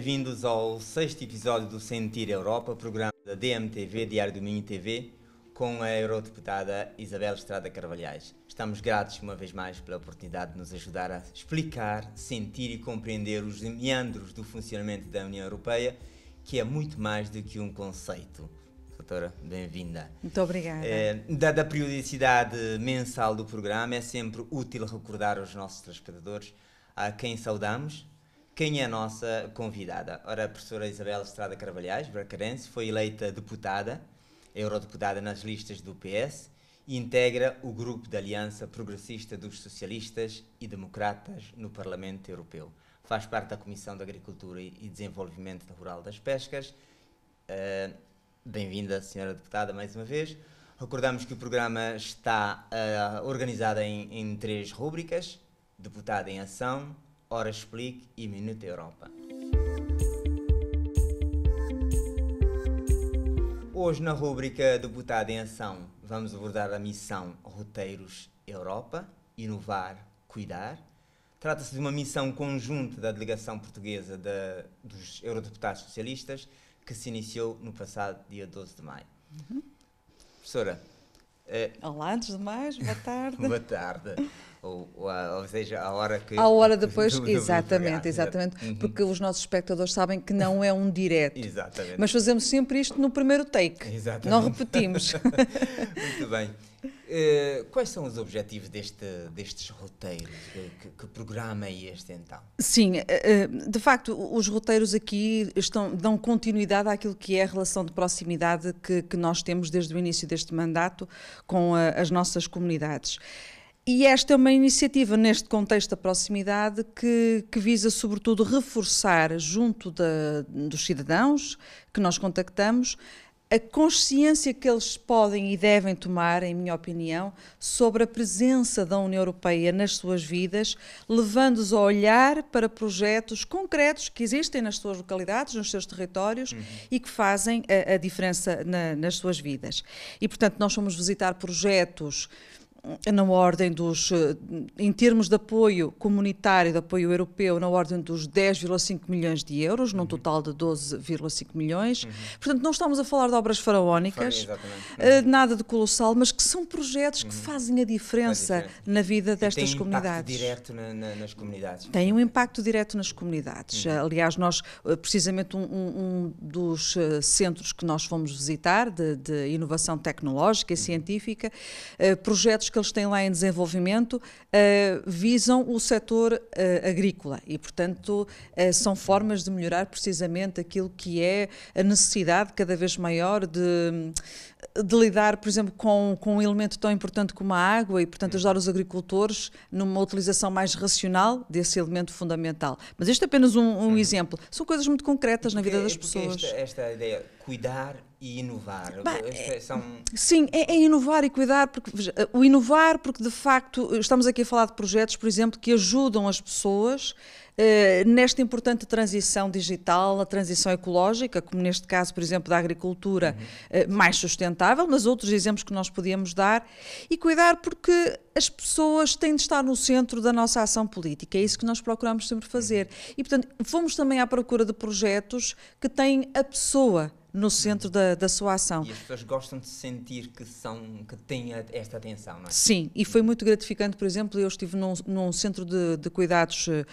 bem-vindos ao sexto episódio do Sentir Europa, programa da DMTV, Diário do Minho TV, com a eurodeputada Isabel Estrada Carvalhais. Estamos gratos uma vez mais pela oportunidade de nos ajudar a explicar, sentir e compreender os meandros do funcionamento da União Europeia, que é muito mais do que um conceito. Doutora, bem-vinda. Muito obrigada. É, dada a periodicidade mensal do programa, é sempre útil recordar aos nossos telespectadores a quem saudamos quem é a nossa convidada. Ora, a professora Isabel Estrada Carvalhais, bracarense, foi eleita deputada, eurodeputada nas listas do PS e integra o grupo da Aliança Progressista dos Socialistas e Democratas no Parlamento Europeu. Faz parte da Comissão de Agricultura e Desenvolvimento Rural das Pescas. Uh, Bem-vinda, senhora deputada, mais uma vez. Recordamos que o programa está uh, organizado em, em três rúbricas: deputada em ação, Hora Explique e Minuto Europa. Hoje, na rúbrica Deputado em Ação, vamos abordar a missão Roteiros Europa Inovar, Cuidar. Trata-se de uma missão conjunta da delegação portuguesa de, dos eurodeputados socialistas que se iniciou no passado dia 12 de maio. Uhum. Professora. Eh, Olá, antes de mais, boa tarde. boa tarde. Ou, ou, seja, a hora que. A hora depois, do, do, exatamente, do exatamente. Uhum. Porque os nossos espectadores sabem que não é um direto. exatamente. Mas fazemos sempre isto no primeiro take. Exatamente. Não repetimos. Muito bem. Uh, quais são os objetivos deste, destes roteiros? Eh, que, que programa é este então? Sim, uh, de facto, os roteiros aqui estão, dão continuidade àquilo que é a relação de proximidade que, que nós temos desde o início deste mandato com a, as nossas comunidades. E esta é uma iniciativa, neste contexto da proximidade, que, que visa, sobretudo, reforçar junto da, dos cidadãos que nós contactamos a consciência que eles podem e devem tomar, em minha opinião, sobre a presença da União Europeia nas suas vidas, levando-os a olhar para projetos concretos que existem nas suas localidades, nos seus territórios uhum. e que fazem a, a diferença na, nas suas vidas. E, portanto, nós fomos visitar projetos na ordem dos, eh, em termos de apoio comunitário, de apoio europeu, na ordem dos 10,5 milhões de euros, uhum. num total de 12,5 milhões. Uhum. Portanto, não estamos a falar de obras faraónicas, eh, uhum. nada de colossal, mas que são projetos que uhum. fazem a diferença na vida destas tem comunidades. Tem um impacto direto na, na, nas comunidades. Tem um impacto direto nas comunidades. Uhum. Aliás, nós, eh, precisamente, um, um, dos centros que nós fomos visitar de, de inovação tecnológica e uhum. científica, projetos que que eles têm lá em desenvolvimento uh, visam o setor uh, agrícola e, portanto, uh, são formas de melhorar precisamente aquilo que é a necessidade cada vez maior de, de lidar, por exemplo, com, com um elemento tão importante como a água e, portanto, ajudar os agricultores numa utilização mais racional desse elemento fundamental. Mas este é apenas um, um uhum. exemplo. São coisas muito concretas na vida das é pessoas. Esta, esta ideia, cuidar e inovar. Bah, é, é, são... Sim, é, é, inovar e cuidar, porque veja, eh, o inovar, porque de facto estamos aqui a falar de projetos, por exemplo, que ajudam as pessoas eh, nesta importante transição digital, a transição ecológica, como neste caso, por exemplo, da agricultura uhum. Eh, mais sustentável, mas outros exemplos que nós podíamos dar, e cuidar porque as pessoas têm de estar no centro da nossa ação política. É isso que nós procuramos sempre fazer. Uhum. E, portanto, fomos também à procura de projetos que têm a pessoa no centro da, da, sua ação. E as pessoas gostam de sentir que são que têm esta atenção, não é? Sim, e foi muito gratificante, por exemplo, eu estive num, num centro de, de cuidados eh,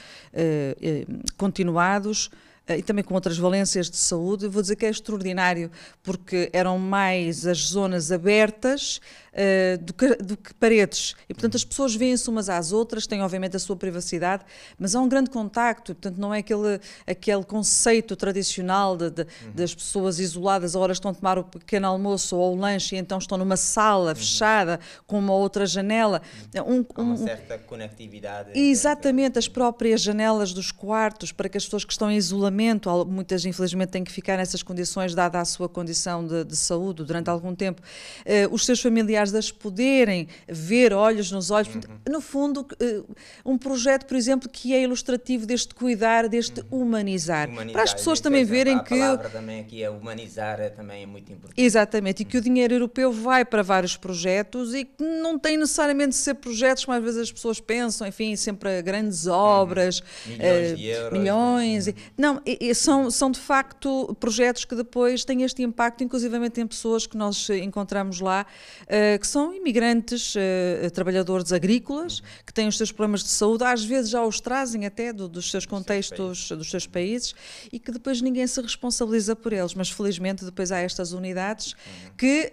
eh, continuados eh, e também com outras valências de saúde, vou dizer que é extraordinário, porque eram mais as zonas abertas, eh, do, que, do, que, paredes. E, portanto, as pessoas veem-se umas às outras, têm, obviamente, a sua privacidade, mas há um grande contacto. E, portanto, não é aquele, aquele conceito tradicional de, de, uhum. das pessoas isoladas, horas estão a tomar o pequeno almoço ou o lanche e então estão numa sala uhum. fechada com uma outra janela. Uhum. Um, um, uma certa conectividade. Exatamente, as próprias janelas dos quartos para que as pessoas que estão em isolamento, muitas infelizmente têm que ficar nessas condições, dada a sua condição de, de saúde durante algum tempo, uh, os seus familiares familiares, das poderem ver olhos nos olhos. Uhum. No fundo, eh, um projeto, por exemplo, que é ilustrativo deste cuidar, deste uhum. humanizar. humanizar. Para as pessoas também verem a que. A palavra também aqui é humanizar, é também é muito importante. Exatamente, e que o uhum. dinheiro europeu vai para vários projetos e que não tem necessariamente de ser projetos, mas às vezes as pessoas pensam, enfim, sempre grandes uhum. obras, uhum. milhões. Uh, de euros, milhões. Uhum. não, e, e são, são de facto projetos que depois têm este impacto, inclusivamente em pessoas que nós encontramos lá, eh, eh, que são imigrantes, eh, eh, trabalhadores agrícolas, que têm os seus problemas de saúde, às vezes já os trazem até do, dos seus contextos, dos seus países, e que depois ninguém se responsabiliza por eles. Mas felizmente depois há estas unidades uhum. que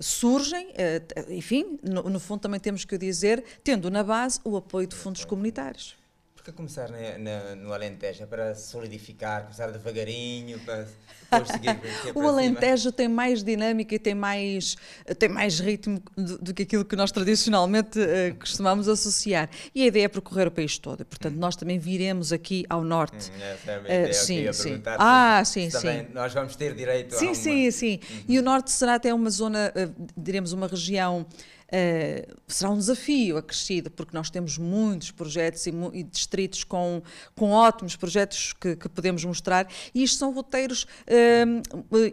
surgem, enfim, no, no fundo também temos que o dizer, tendo na base o apoio de fundos comunitários que começar na, na, no Alentejo? É para solidificar, começar devagarinho, para conseguir. É o Alentejo cima. tem mais dinâmica e tem mais, tem mais ritmo do, do que aquilo que nós tradicionalmente uh, costumamos associar. E a ideia é percorrer o país todo. Portanto, nós também viremos aqui ao norte. Hum, essa é a uh, Sim, sim. Ah, sim, sim. Nós vamos ter direito sim, a. Sim, uma... sim, sim. Uhum. E o norte será até uma zona, uh, diremos, uma região eh, será um desafio acrescido, porque nós temos muitos projetos e, e distritos com, com ótimos projetos que, que, podemos mostrar, e isto são roteiros uh,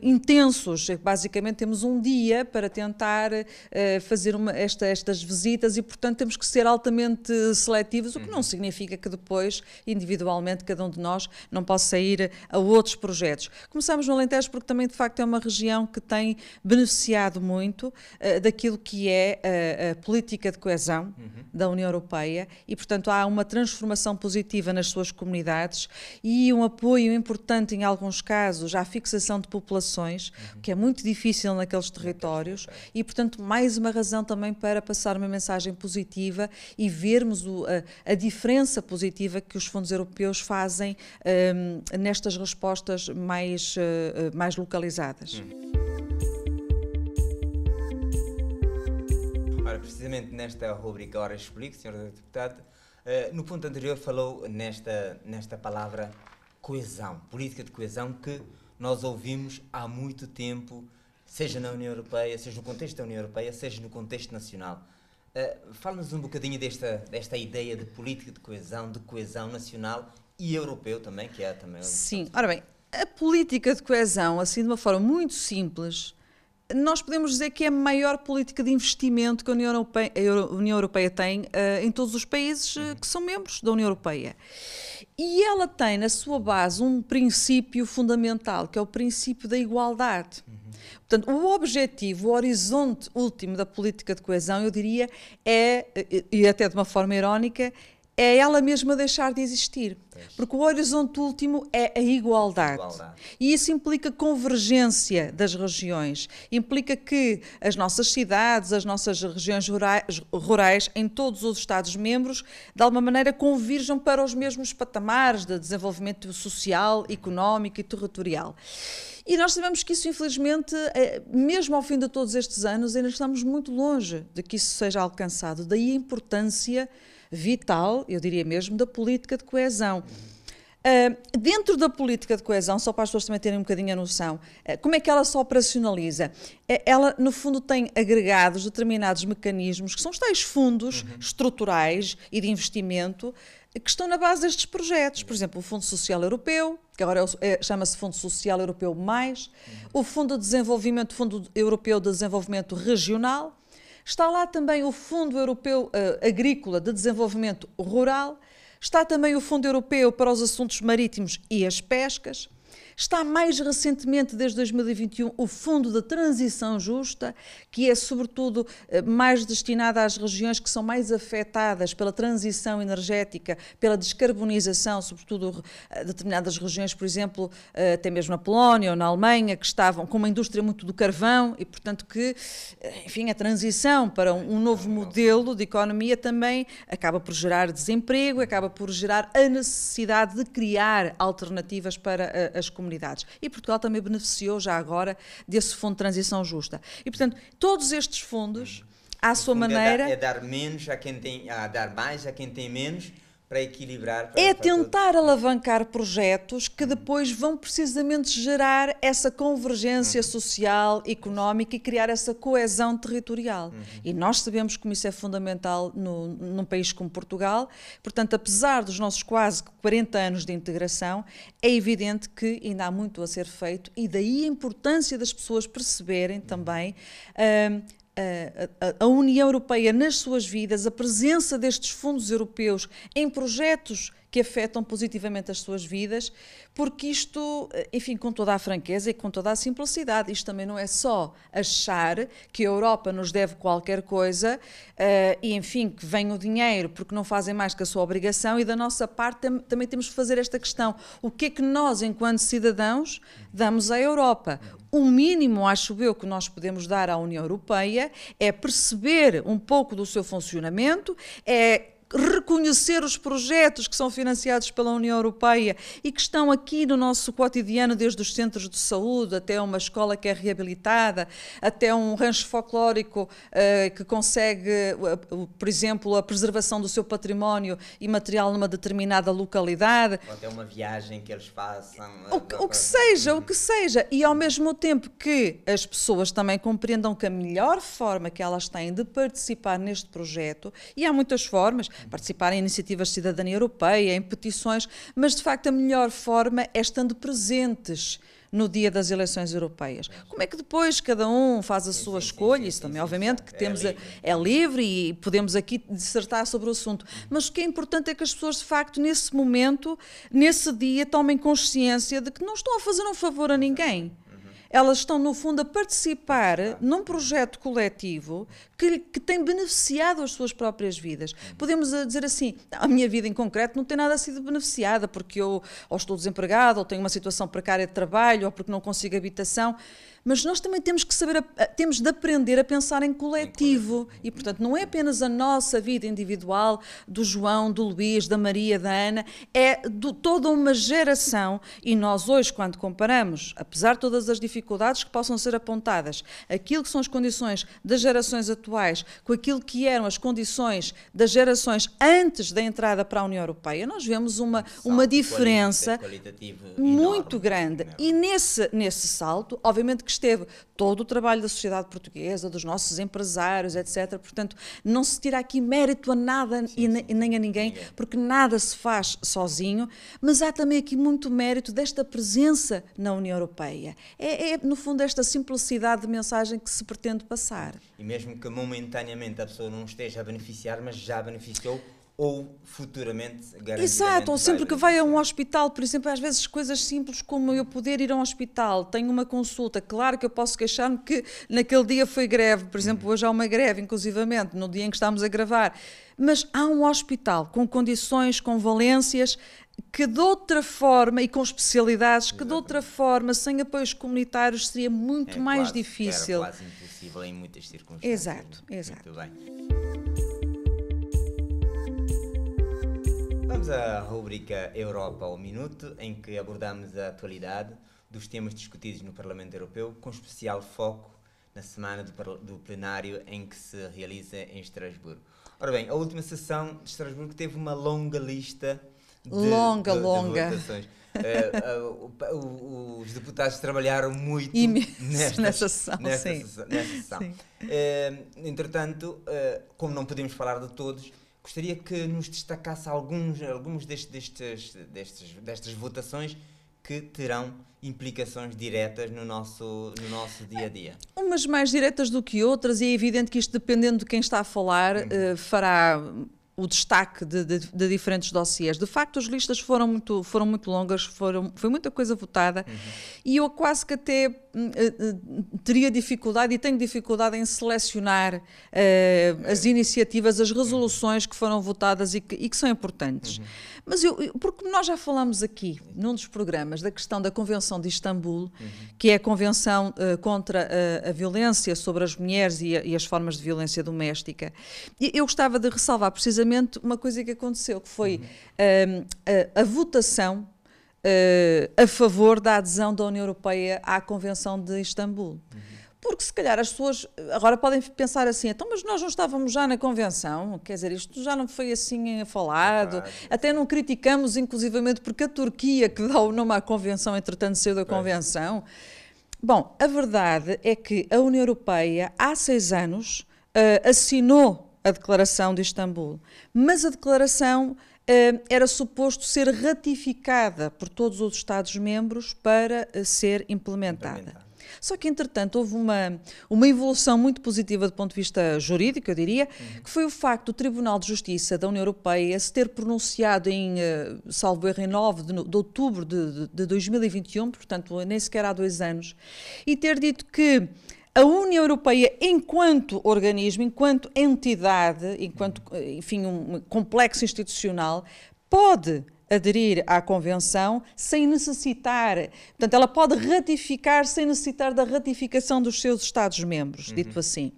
intensos. É basicamente, temos um dia para tentar uh, fazer uma, esta, estas visitas e, portanto, temos que ser altamente seletivos, o que não uhum. significa que depois, individualmente, cada um de nós não possa ir a outros projetos. Começamos no Alentejo porque também, de facto, é uma região que tem beneficiado muito uh, daquilo que é a, a política de coesão uhum. da União Europeia e, portanto, há uma transformação positiva nas suas comunidades e um apoio importante, em alguns casos, à fixação de populações, uhum. que é muito difícil naqueles territórios, e, portanto, mais uma razão também para passar uma mensagem positiva e vermos o, a, a, diferença positiva que os fundos europeus fazem um, nestas respostas mais, uh, mais localizadas. Uhum. Ora, precisamente nesta rubrica Ora Explico, Sr. Deputado, eh, no ponto anterior falou nesta, nesta palavra coesão, política de coesão que nós ouvimos há muito tempo, seja na União Europeia, seja no contexto da União Europeia, seja no contexto nacional. Uh, eh, Fala-nos um bocadinho desta, desta ideia de política de coesão, de coesão nacional e europeu também, que é também. Sim, ora bem, a política de coesão, assim de uma forma muito simples, nós podemos dizer que é a maior política de investimento que a União Europeia, a União Europeia tem uh, em todos os países eh, uhum. que são membros da União Europeia. E ela tem na sua base um princípio fundamental, que é o princípio da igualdade. Uhum. Portanto, o objetivo, o horizonte último da política de coesão, eu diria, é, e até de uma forma irónica, é ela mesma deixar de existir. Porque o horizonte último é a igualdade. igualdade. E isso implica convergência das regiões, implica que as nossas cidades, as nossas regiões rurais, rurais em todos os Estados-membros, de alguma maneira convirjam para os mesmos patamares de desenvolvimento social, económico e territorial. E nós sabemos que isso, infelizmente, é, mesmo ao fim de todos estes anos, ainda estamos muito longe de que isso seja alcançado. Daí a importância vital, eu diria mesmo, da política de coesão. Uh, dentro da política de coesão, só para as pessoas também terem um bocadinho a noção, uh, como é que ela se operacionaliza? Uh, ela, no fundo, tem agregados determinados mecanismos, que são os tais fundos uhum. estruturais e de investimento, que estão na base destes projetos. Por exemplo, o Fundo Social Europeu, que agora é, é chama-se Fundo Social Europeu Mais, uhum. o Fundo de Desenvolvimento, Fundo Europeu de Desenvolvimento Regional, Está lá também o Fundo Europeu eh, Agrícola de Desenvolvimento Rural, está também o Fundo Europeu para os Assuntos Marítimos e as Pescas. Está mais recentemente, desde 2021, o Fundo da Transição Justa, que é sobretudo eh, mais destinado às regiões que são mais afetadas pela transição energética, pela descarbonização, sobretudo eh, determinadas regiões, por exemplo, eh, até mesmo na Polónia ou na Alemanha, que estavam com uma indústria muito do carvão e, portanto, que, enfim, a transição para um novo modelo de economia também acaba por gerar desemprego, acaba por gerar a necessidade de criar alternativas para as comunidades comunidades. E Portugal também beneficiou já agora desse fundo de transição justa. E, portanto, todos estes fundos, à o sua maneira. É dar, é dar menos a quem tem, a dar mais a quem tem menos para equilibrar. Para, é tentar alavancar projetos que depois vão precisamente gerar essa convergência uhum. social, económica e criar essa coesão territorial. Uhum. E nós sabemos como isso é fundamental no, num país como Portugal. Portanto, apesar dos nossos quase 40 anos de integração, é evidente que ainda há muito a ser feito e daí a importância das pessoas perceberem uhum. também. Hum, a, a, a, União Europeia nas suas vidas, a presença destes fundos europeus em projetos que afetam positivamente as suas vidas, porque isto, eh, enfim, com toda a franqueza e com toda a simplicidade, isto também não é só achar que a Europa nos deve qualquer coisa uh, e, enfim, que vem o dinheiro porque não fazem mais que a sua obrigação e da nossa parte tam também temos que fazer esta questão. O que é que nós, enquanto cidadãos, damos à Europa? O mínimo, acho eu, que nós podemos dar à União Europeia é perceber um pouco do seu funcionamento, é reconhecer os projetos que são financiados pela União Europeia e que estão aqui no nosso cotidiano, desde os centros de saúde até uma escola que é reabilitada, até um rancho folclórico eh, que consegue, por exemplo, a preservação do seu património e material numa determinada localidade. Ou até uma viagem que eles façam. O que, o que seja, assim. o que seja. E ao mesmo tempo que as pessoas também compreendam que a melhor forma que elas têm de participar neste projeto, e há muitas formas, participar em iniciativas de cidadania europeia, em petições, mas de facto a melhor forma é estando presentes no dia das eleições europeias. Como é que depois cada um faz a sim, sua sim, escolha? Sim, Isso também, obviamente, que é temos é livre. é livre e podemos aqui dissertar sobre o assunto. Mas o que é importante é que as pessoas, de facto, nesse momento, nesse dia, tomem consciência de que não estão a fazer um favor a ninguém elas estão, no fundo, a participar num projeto coletivo que, que tem beneficiado as suas próprias vidas. Podemos eh, dizer assim, a minha vida em concreto não tem nada sido beneficiada, porque eu ou estou desempregado, ou tenho uma situação precária de trabalho, ou porque não consigo habitação mas nós também temos que saber, temos de aprender a pensar em coletivo. E, portanto, não é apenas a nossa vida individual, do João, do Luís, da Maria, da Ana, é de toda uma geração. E nós hoje, quando comparamos, apesar de todas as dificuldades que possam ser apontadas, aquilo que são as condições das gerações atuais com aquilo que eram as condições das gerações antes da entrada para a União Europeia, nós vemos uma, uma diferença é muito enorme, grande. Enorme. É? E nesse, nesse salto, obviamente que esteve, todo o trabalho da sociedade portuguesa, dos nossos empresários, etc. Portanto, não se tira aqui mérito a nada sim, e, nem a ninguém, porque nada se faz sozinho, mas há também aqui muito mérito desta presença na União Europeia. É, é no fundo, esta simplicidade de mensagem que se pretende passar. E mesmo que momentaneamente a pessoa não esteja a beneficiar, mas já beneficiou ou futuramente Exato, ou sempre vai... que vai a um hospital, por exemplo, às vezes coisas simples como eu poder ir a um hospital, tenho uma consulta, claro que eu posso queixar-me que naquele dia foi greve, por exemplo, uhum. hoje há uma greve, inclusivamente, no dia em que estamos a gravar, mas há um hospital com condições, com valências que de outra forma, e com especialidades, Exatamente. que de outra forma, sem apoios comunitários, seria muito é mais quase, difícil. Era quase impossível em muitas circunstâncias. Exato, né? exato. Muito bem. Vamos à rubrica Europa ao Minuto, em que abordamos a atualidade dos temas discutidos no Parlamento Europeu, com especial foco na semana do, plenário em que se realiza em Estrasburgo. Ora bem, a última sessão de Estrasburgo teve uma longa lista de, longa, de, de longa. votações. Uh, uh, os deputados trabalharam muito nessa sessão. Nessa sim. Sessão, eh, entretanto, como não podemos falar de todos, Gostaria que nos destacasse alguns, alguns destes, destes, destes, destas votações que terão implicações diretas no nosso, no nosso dia a dia. Umas mais diretas do que outras, e é evidente que isto, dependendo de quem está a falar, uhum. uh, fará o destaque de, de, de, diferentes dossiês De facto, as listas foram muito, foram muito longas, foram, foi muita coisa votada, uhum. e eu quase que até Hum, eh, eh, teria dificuldade e tenho dificuldade em selecionar uh, as iniciativas, as resoluções que foram votadas e que, e que são importantes. Uhum. Mas eu, porque nós já falamos aqui, num dos programas, da questão da Convenção de Istambul, uhum. que é a Convenção uh, contra a, a, violência sobre as mulheres e, a, e, as formas de violência doméstica. E eu gostava de ressalvar precisamente uma coisa que aconteceu, que foi uhum. uh, a, a votação uh, a favor da adesão da União Europeia à Convenção de Istambul. Uhum. Porque se calhar as pessoas eh, agora podem pensar assim, então, mas nós não estávamos já na convenção, quer dizer, isto já não foi assim eh, falado, claro. até não criticamos inclusivamente porque a Turquia, que dá o nome à convenção, entretanto saiu da convenção. Bom, a verdade é que a União Europeia, há seis anos, uh, assinou a Declaração de Istambul, mas a declaração era suposto ser ratificada por todos os Estados-membros para eh, ser implementada. Só que, entretanto, houve uma, uma evolução muito positiva do ponto de vista jurídico, eu diria, uhum. que foi o facto do Tribunal de Justiça da União Europeia se ter pronunciado em, eh, salvo erro, em 9 de, de outubro de, de, de 2021, portanto, nem sequer há dois anos, e ter dito que a União Europeia, enquanto organismo, enquanto entidade, enquanto, enfim, um complexo institucional, pode aderir à Convenção sem necessitar, portanto, ela pode ratificar sem necessitar da ratificação dos seus Estados-membros, uhum. dito assim.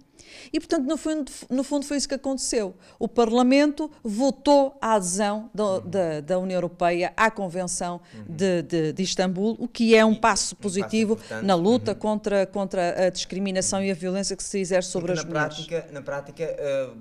E, portanto, no fundo, no fundo foi isso que aconteceu. O Parlamento votou a adesão da, uhum. da, da União Europeia à Convenção uhum. de, de, de, Istambul, o que é um passo positivo um passo na luta uhum. contra, contra a discriminação e a violência que se exerce sobre Porque as na mulheres. Prática, na prática, uh,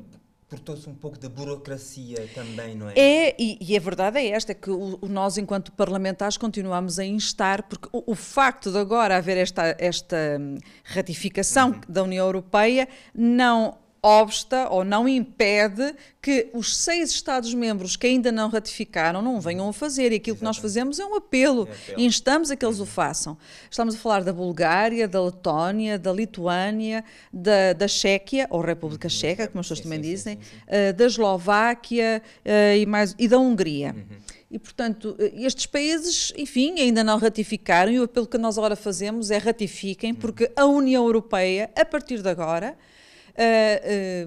Portou-se um pouco da burocracia também, não é? É, e, e a verdade é esta, que o, nós, enquanto parlamentares, continuamos a instar, porque o, o facto de agora haver esta, esta hum, ratificação uhum. da União Europeia não obsta ou não impede que os seis Estados-membros que ainda não ratificaram não venham a fazer. E aquilo Exatamente. que nós fazemos é um apelo. É apelo. Instamos a que eles o uhum. façam. Estamos a falar da Bulgária, da Letónia, da Lituânia, da, da Chequia, ou República uhum. Checa, como as pessoas também sim, dizem, sim, sim, eh, da Eslováquia eh, e, mais, e da Hungria. Uhum. E, portanto, eh, estes países, enfim, ainda não ratificaram e o apelo que nós agora fazemos é ratifiquem, uhum. porque a União Europeia, a partir de agora, uh,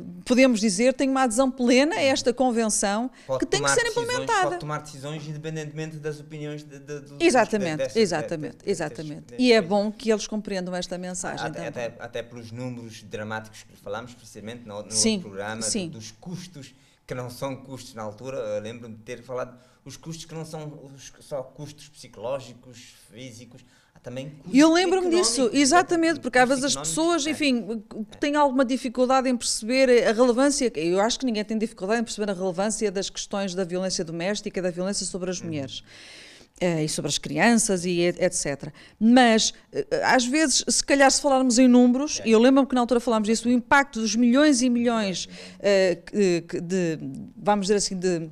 uh, podemos dizer, tem uma adesão plena a esta convenção pode que tem que ser implementada. Decisões, pode tomar decisões independentemente das opiniões de, de, de Exatamente, exatamente, exatamente. Destes, e é bom que eles compreendam esta mensagem. Até, até, até, pelos números dramáticos que falámos, precisamente no, no sim, programa, sim. dos custos que não são custos na altura, lembro-me de ter falado os custos que não são os, só custos psicológicos, físicos, também eu lembro-me disso, exatamente, porque às vezes as pessoas, é. enfim, é. têm alguma dificuldade em perceber a relevância. Eu acho que ninguém tem dificuldade em perceber a relevância das questões da violência doméstica, da violência sobre as hum. mulheres. Eh, e sobre as crianças e etc. Mas, eh, às vezes, se calhar se falarmos em números, é. e eu lembro-me que na altura falámos disso, o impacto dos milhões e milhões uh, de, vamos dizer assim, de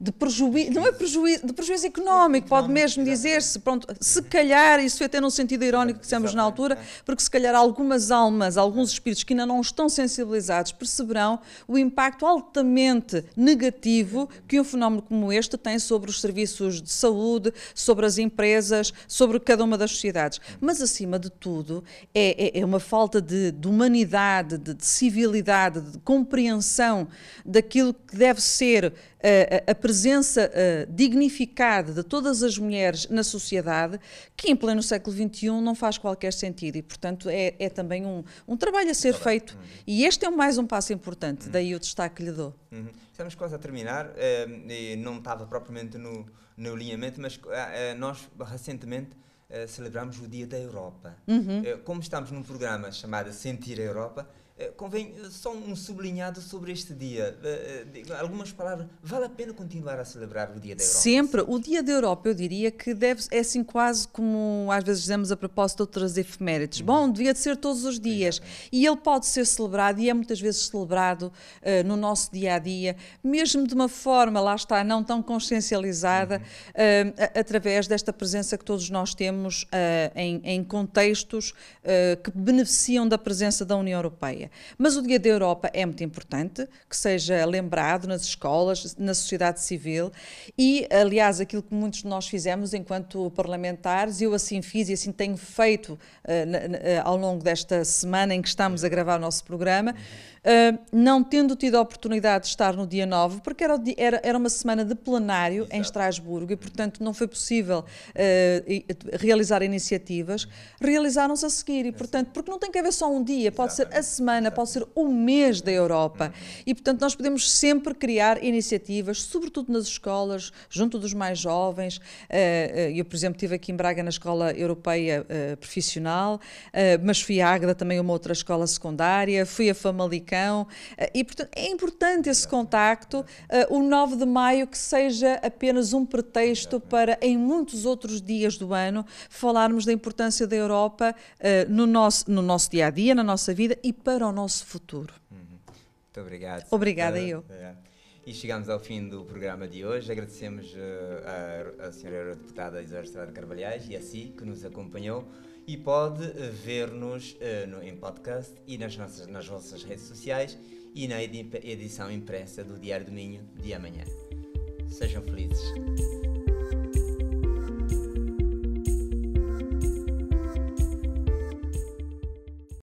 de prejuízo, não é prejuízo, de prejuízo económico, pode mesmo dizer-se, pronto, se calhar, isso foi até num sentido irónico que dissemos na altura, é. porque se calhar algumas almas, alguns espíritos que ainda não estão sensibilizados perceberão o impacto altamente negativo que um fenómeno como este tem sobre os serviços de saúde, sobre as empresas, sobre cada uma das sociedades. Mas, acima de tudo, é, é, é uma falta de, de humanidade, de, de civilidade, de compreensão daquilo que deve ser a, a presença a, dignificada de todas as mulheres na sociedade, que em pleno século XXI não faz qualquer sentido e, portanto, é, é também um, um trabalho a ser Olá. feito. Uhum. E este é mais um passo importante, uhum. daí o destaque que lhe dou. Uhum. Estamos quase a terminar, uh, não estava propriamente no, no alinhamento, mas uh, nós recentemente uh, celebramos o Dia da Europa. Uhum. Como estamos num programa chamado Sentir a Europa, eh, convém eh, só um sublinhado sobre este dia. Eh, algumas palavras. Vale a pena continuar a celebrar o Dia da Europa? Sempre. O Dia da Europa, eu diria que deve, é assim quase como às vezes dizemos a propósito de outras efemérides. Hum. Bom, devia de ser todos os dias. Exatamente. E ele pode ser celebrado e é muitas vezes celebrado uh, no nosso dia a dia, mesmo de uma forma, lá está, não tão consciencializada, hum. uh, através desta presença que todos nós temos uh, em, em, contextos que beneficiam da presença da União Europeia. Mas o Dia da Europa é muito importante que seja lembrado nas escolas, na sociedade civil e, aliás, aquilo que muitos de nós fizemos enquanto parlamentares, eu assim fiz e assim tenho feito uh, na, na, eh, ao longo desta semana em que estamos a gravar o nosso programa, uh, não tendo tido a oportunidade de estar no dia 9, porque era, era, era uma semana de plenário Exato. em Estrasburgo e, portanto, não foi possível uh, realizar iniciativas, realizaram-se a seguir e, portanto, porque não tem que haver só um dia, pode Exato. ser a semana semana, pode ser o mês da Europa. E, portanto, nós podemos sempre criar iniciativas, sobretudo nas escolas, junto dos mais jovens. Eh, eh, eu, por exemplo, estive aqui em Braga na Escola Europeia eh, Profissional, mas fui à Águeda também, uma outra escola secundária, fui a Famalicão. E, portanto, é importante esse contacto. O 9 de maio, que seja apenas um pretexto para, em muitos outros dias do ano, falarmos da importância da Europa no nosso, no nosso dia a dia, na nossa vida e para ao nosso futuro. Uhum. Muito obrigado. Obrigada, eu. É. E chegamos ao fim do programa de hoje. Agradecemos uh, à, à senhora Eurodeputada Isabel Estrada Carvalhais e a si que nos acompanhou. E pode eh, ver-nos uh, em podcast e nas nossas, nas vossas redes sociais e na edição impressa do Diário do Minho de amanhã. Sejam felizes.